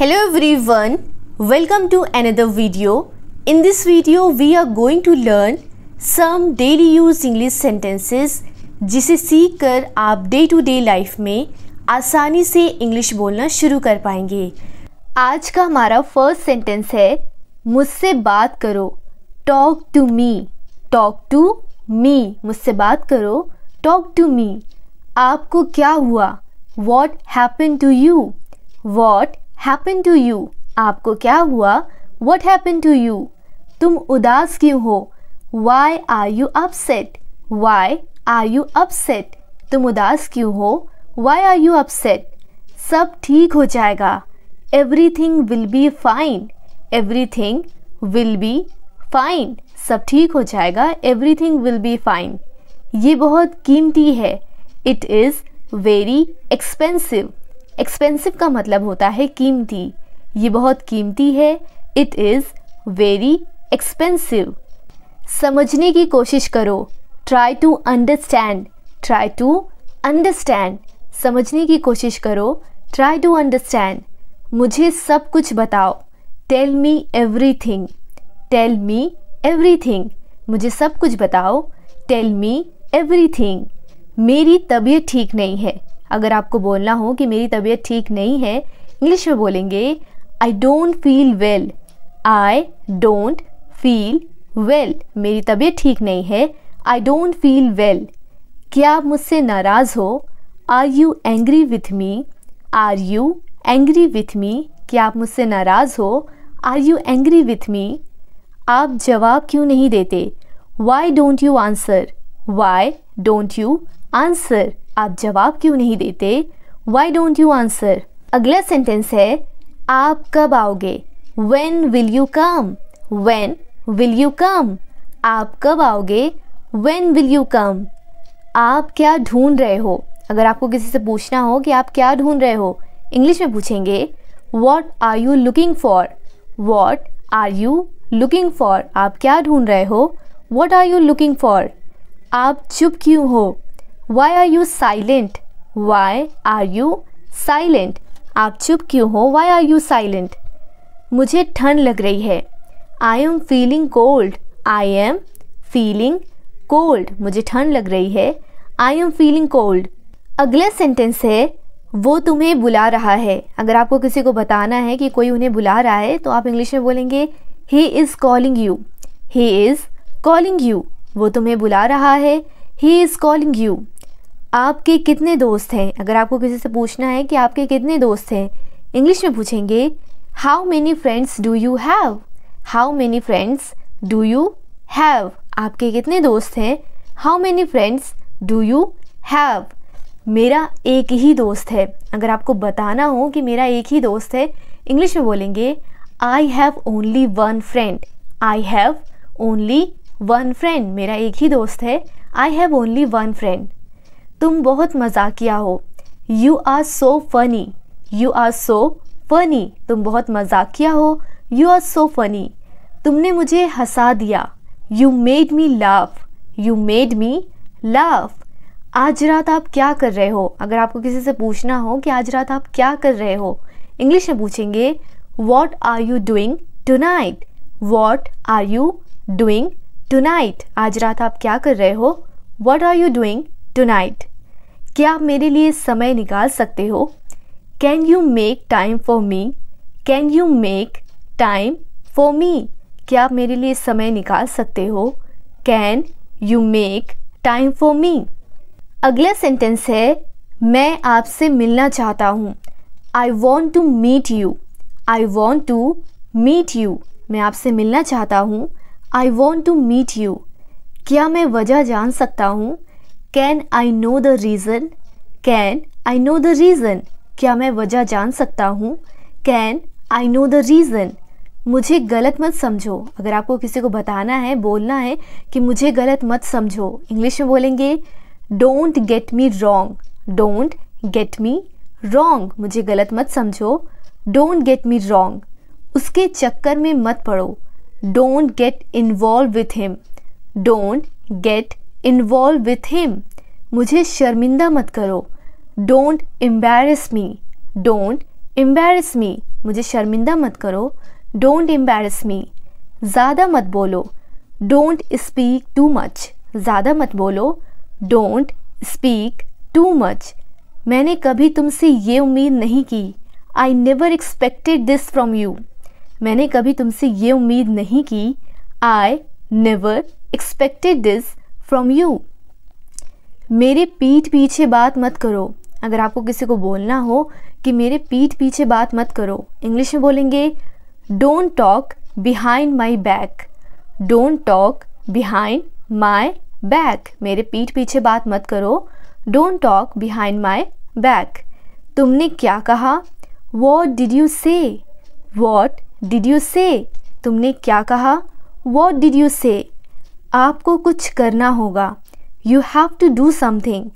Hello everyone, welcome to another video. In this video, we are going to learn some daily use English sentences jise seekh kar aap day to day life mein aasani se english bolna shuru kar payenge aaj ka hamara first sentence hai mujhse baat karo talk to me talk to me mujhse baat karo talk to me aapko kya hua what happened to you what happen to you आपको क्या हुआ what happen to you तुम उदास क्यों हो why are you upset why are you upset तुम उदास क्यों हो वाई आर यू अपसेट सब ठीक हो जाएगा everything will be fine everything will be fine सब ठीक हो जाएगा everything will be fine ये बहुत कीमती है it is very expensive expensive का मतलब होता है कीमती ये बहुत कीमती है इट इज़ वेरी एक्सपेंसिव समझने की कोशिश करो try to understand try to understand समझने की कोशिश करो ट्राई टू अंडरस्टैंड मुझे सब कुछ बताओ tell me everything tell me everything मुझे सब कुछ बताओ टेल मी एवरी थिंग मेरी तबीयत ठीक नहीं है अगर आपको बोलना हो कि मेरी तबीयत ठीक नहीं है इंग्लिश में बोलेंगे I don't feel well I don't feel well मेरी तबीयत ठीक नहीं है आई डोंट फील वेल क्या आप मुझसे नाराज़ हो are you angry with me are you angry with me क्या आप मुझसे नाराज़ हो are you angry with me आप जवाब क्यों नहीं देते why don't you answer why don't you answer आप जवाब क्यों नहीं देते वाई डोंट यू आंसर अगला सेंटेंस है आप कब आओगे when will you come when will you come आप कब आओगे वेन विल यू कम आप क्या ढूंढ रहे हो अगर आपको किसी से पूछना हो कि आप क्या ढूंढ रहे हो इंग्लिश में पूछेंगे what are you looking for what are you looking for आप क्या ढूंढ रहे हो what are you looking for आप चुप क्यों हो why are you silent why are you silent आप चुप क्यों हो वाई आर यू साइलेंट मुझे ठंड लग रही है I am feeling cold I am feeling cold मुझे ठंड लग रही है आई एम फीलिंग कोल्ड अगला सेंटेंस है वो तुम्हें बुला रहा है अगर आपको किसी को बताना है कि कोई उन्हें बुला रहा है तो आप इंग्लिश में बोलेंगे he is calling you he is calling you वो तुम्हें बुला रहा है ही इज़ कॉलिंग यू आपके कितने दोस्त हैं अगर आपको किसी से पूछना है कि आपके कितने दोस्त हैं इंग्लिश में पूछेंगे how many friends do you have how many friends do you have आपके कितने दोस्त हैं how many friends do you have मेरा एक ही दोस्त है अगर आपको बताना हो कि मेरा एक ही दोस्त है इंग्लिश में बोलेंगे I have only one friend I have only one friend मेरा एक ही दोस्त है I have only one friend तुम बहुत मजाकिया हो you are so funny you are so funny तुम बहुत मजाकिया हो यू आर सो फनी तुमने मुझे हंसा दिया you made me laugh you made me laugh आज रात आप क्या कर रहे हो अगर आपको किसी से पूछना हो कि आज रात आप क्या कर रहे हो इंग्लिश में पूछेंगे what are you doing tonight what are you doing tonight आज रात आप क्या कर रहे हो what are you doing tonight क्या आप मेरे लिए समय निकाल सकते हो can you make time for me can you make time for me क्या आप मेरे लिए समय निकाल सकते हो can you make time for me अगला सेंटेंस है मैं आपसे मिलना चाहता हूँ I want to meet you I want to meet you मैं आपसे मिलना चाहता हूँ I want to meet you क्या मैं वजह जान सकता हूँ can I know the reason can I know the reason क्या मैं वजह जान सकता हूँ can I know the reason मुझे गलत मत समझो अगर आपको किसी को बताना है बोलना है कि मुझे गलत मत समझो इंग्लिश में बोलेंगे don't get me wrong don't get me wrong मुझे गलत मत समझो डोंट गेट मी रॉन्ग उसके चक्कर में मत पड़ो don't get involve with him don't get involve with him मुझे शर्मिंदा मत करो don't embarrass me don't embarrass me मुझे शर्मिंदा मत करो डोंट एम्बेरस मी ज़्यादा मत बोलो डोंट स्पीक टू मच ज़्यादा मत बोलो डोंट स्पीक टू मच मैंने कभी तुमसे ये उम्मीद नहीं की I never expected this from you मैंने कभी तुमसे ये उम्मीद नहीं की I never expected this from you मेरे पीठ पीछे बात मत करो अगर आपको किसी को बोलना हो कि मेरे पीठ पीछे बात मत करो इंग्लिश में बोलेंगे don't talk behind my back don't talk behind my back मेरे पीठ पीछे बात मत करो don't talk behind my back तुमने क्या कहा what did you say what did you say तुमने क्या कहा वॉट डिड यू से आपको कुछ करना होगा you have to do something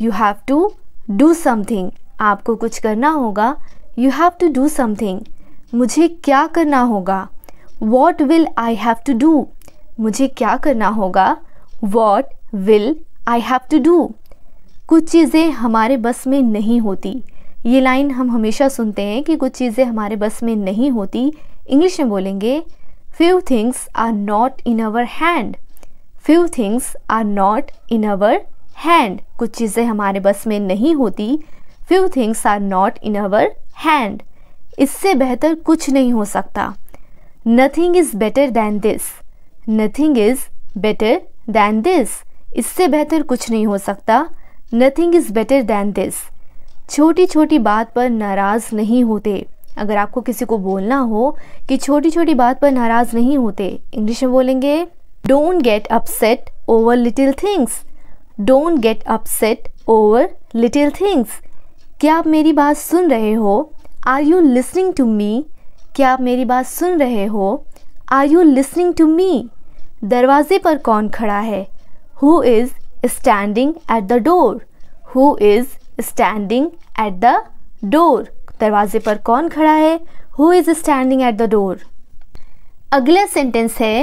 you have to do something आपको कुछ करना होगा you have to do something मुझे क्या करना होगा what will I have to do मुझे क्या करना होगा what will I have to do कुछ चीज़ें हमारे बस में नहीं होती ये लाइन हम हमेशा सुनते हैं कि कुछ चीज़ें हमारे बस में नहीं होती इंग्लिश में बोलेंगे few things are not in our hand few things are not in our hand कुछ चीज़ें हमारे बस में नहीं होती few things are not in our hand इससे बेहतर कुछ नहीं हो सकता nothing is better than this nothing is better than this इससे बेहतर कुछ नहीं हो सकता nothing is better than this छोटी छोटी बात पर नाराज़ नहीं होते अगर आपको किसी को बोलना हो कि छोटी छोटी बात पर नाराज़ नहीं होते इंग्लिश में बोलेंगे don't get upset over little things don't get upset over little things क्या आप मेरी बात सुन रहे हो are you listening to me क्या आप मेरी बात सुन रहे हो are you listening to me दरवाजे पर कौन खड़ा है who is standing at the door who is standing at the door दरवाजे पर कौन खड़ा है who is standing at the door अगला सेंटेंस है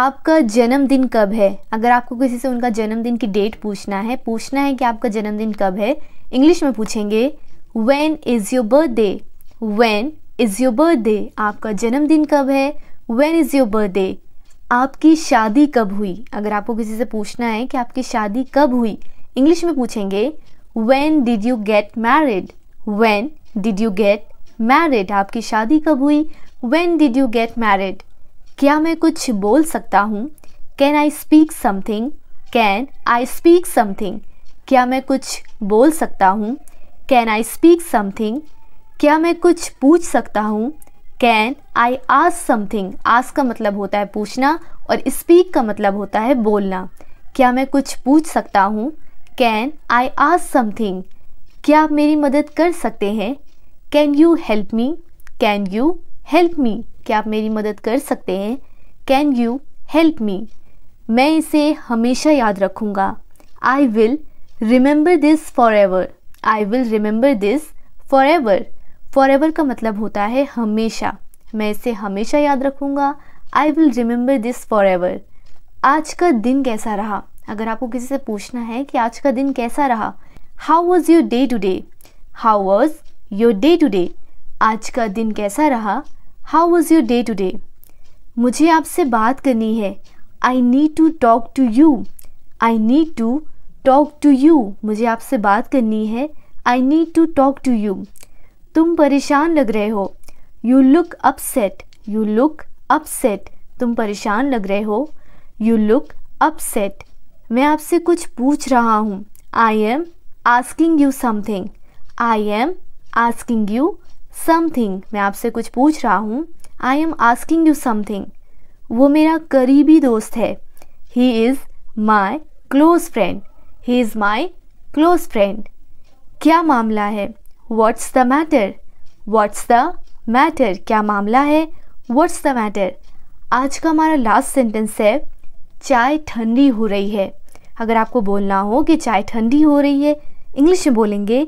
आपका जन्मदिन कब है अगर आपको किसी से उनका जन्मदिन की डेट पूछना है पूछना है कि आपका जन्मदिन कब है इंग्लिश में पूछेंगे when is your birthday when is your birthday आपका जन्मदिन कब है वेन इज़ योर बर्थडे आपकी शादी कब हुई अगर आपको किसी से पूछना है कि आपकी शादी कब हुई इंग्लिश में पूछेंगे when did you get married when did you get married आपकी शादी कब हुई when did you get married क्या मैं कुछ बोल सकता हूँ can I speak something can I speak something क्या मैं कुछ बोल सकता हूँ कैन आई स्पीक समथिंग क्या मैं कुछ पूछ सकता हूँ कैन आई आस समथिंग आस का मतलब होता है पूछना और स्पीक का मतलब होता है बोलना क्या मैं कुछ पूछ सकता हूँ कैन आई आस समथिंग क्या आप मेरी मदद कर सकते हैं can you help me can you help me क्या आप मेरी मदद कर सकते हैं कैन यू हेल्प मी मैं इसे हमेशा याद रखूँगा I will remember this forever I will remember this forever forever का मतलब होता है हमेशा मैं इसे हमेशा याद रखूँगा I will remember this forever आज का दिन कैसा रहा अगर आपको किसी से पूछना है कि आज का दिन कैसा रहा how was your day today how was your day today आज का दिन कैसा रहा how was your day today मुझे आपसे बात करनी है I need to talk to you I need to talk to you मुझे आपसे बात करनी है I need to talk to you तुम परेशान लग रहे हो you look upset you look upset तुम परेशान लग रहे हो यू लुक अपसेट मैं आपसे कुछ पूछ रहा हूँ I am asking you something I am asking you something मैं आपसे कुछ पूछ रहा हूँ I am asking you something वो मेरा करीबी दोस्त है he is my close friend he is my close friend क्या मामला है what's the matter what's the matter क्या मामला है व्हाट्स द मैटर आज का हमारा लास्ट सेंटेंस है चाय ठंडी हो रही है अगर आपको बोलना हो कि चाय ठंडी हो रही है इंग्लिश में बोलेंगे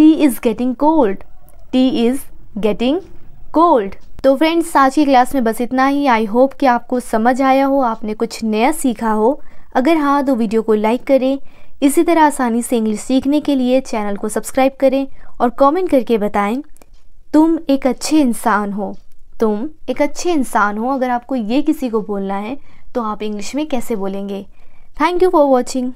tea is getting cold tea is getting cold तो फ्रेंड्स आज की क्लास में बस इतना ही आई होप कि आपको समझ आया हो आपने कुछ नया सीखा हो अगर हाँ तो वीडियो को लाइक करें इसी तरह आसानी से इंग्लिश सीखने के लिए चैनल को सब्सक्राइब करें और कमेंट करके बताएं तुम एक अच्छे इंसान हो तुम एक अच्छे इंसान हो अगर आपको ये किसी को बोलना है तो आप इंग्लिश में कैसे बोलेंगे थैंक यू फॉर वॉचिंग